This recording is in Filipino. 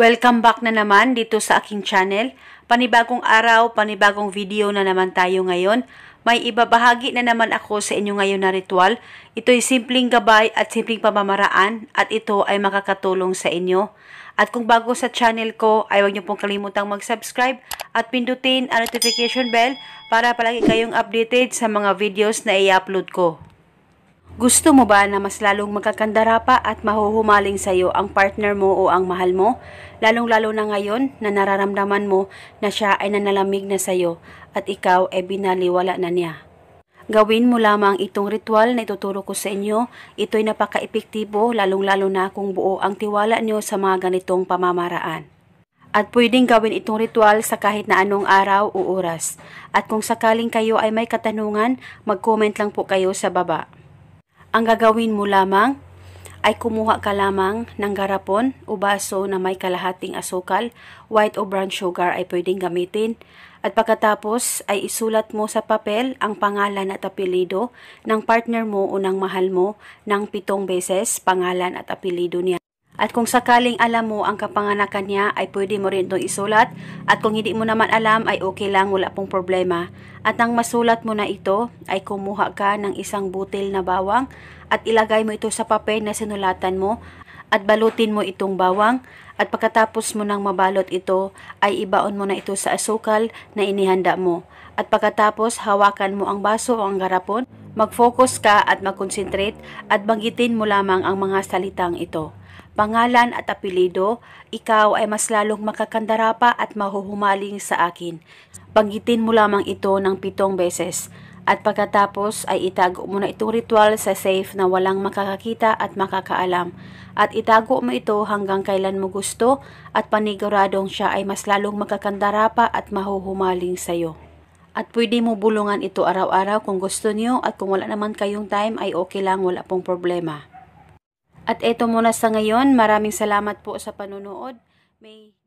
Welcome back na naman dito sa aking channel. Panibagong araw, panibagong video na naman tayo ngayon. May ibabahagi na naman ako sa inyo ngayon na ritual. Ito'y simpleng gabay at simpleng pamamaraan at ito ay makakatulong sa inyo. At kung bago sa channel ko, ay huwag niyo pong kalimutang mag-subscribe at pindutin ang notification bell para palagi kayong updated sa mga videos na i-upload ko. Gusto mo ba na mas lalong magkakandara pa at mahuhumaling sa iyo ang partner mo o ang mahal mo? Lalong-lalo na ngayon na nararamdaman mo na siya ay nanalamig na sa iyo at ikaw ay binaliwala na niya. Gawin mo lamang itong ritual na ituturo ko sa inyo. Ito'y napaka-epektibo lalong-lalo na kung buo ang tiwala niyo sa mga ganitong pamamaraan. At pwedeng gawin itong ritual sa kahit na anong araw o oras. At kung sakaling kayo ay may katanungan, mag-comment lang po kayo sa baba. Ang gagawin mo lamang ay kumuha ka lamang ng garapon o baso na may kalahating asukal, white o brown sugar ay pwedeng gamitin. At pagkatapos ay isulat mo sa papel ang pangalan at apelido ng partner mo o ng mahal mo ng pitong beses pangalan at apelido niya. At kung sakaling alam mo ang kapanganakan niya ay pwede mo rin itong isulat at kung hindi mo naman alam ay okay lang wala pong problema. At nang masulat mo na ito ay kumuha ka ng isang butil na bawang at ilagay mo ito sa papel na sinulatan mo at balutin mo itong bawang at pagkatapos mo nang mabalot ito ay ibaon mo na ito sa asukal na inihanda mo. At pagkatapos hawakan mo ang baso o ang garapon, mag-focus ka at mag-concentrate at banggitin mo lamang ang mga salitang ito pangalan at apelido, ikaw ay mas lalong makakandarapa at mahuhumaling sa akin. Pagitin mo lamang ito ng pitong beses. At pagkatapos ay itago mo na itong ritual sa safe na walang makakakita at makakaalam. At itago mo ito hanggang kailan mo gusto at paniguradong siya ay mas lalong makakandarapa at mahuhumaling sa iyo. At pwede mo bulungan ito araw-araw kung gusto niyo at kung wala naman kayong time ay okay lang wala pong problema. At eto muna sa ngayon, maraming salamat po sa panonood. May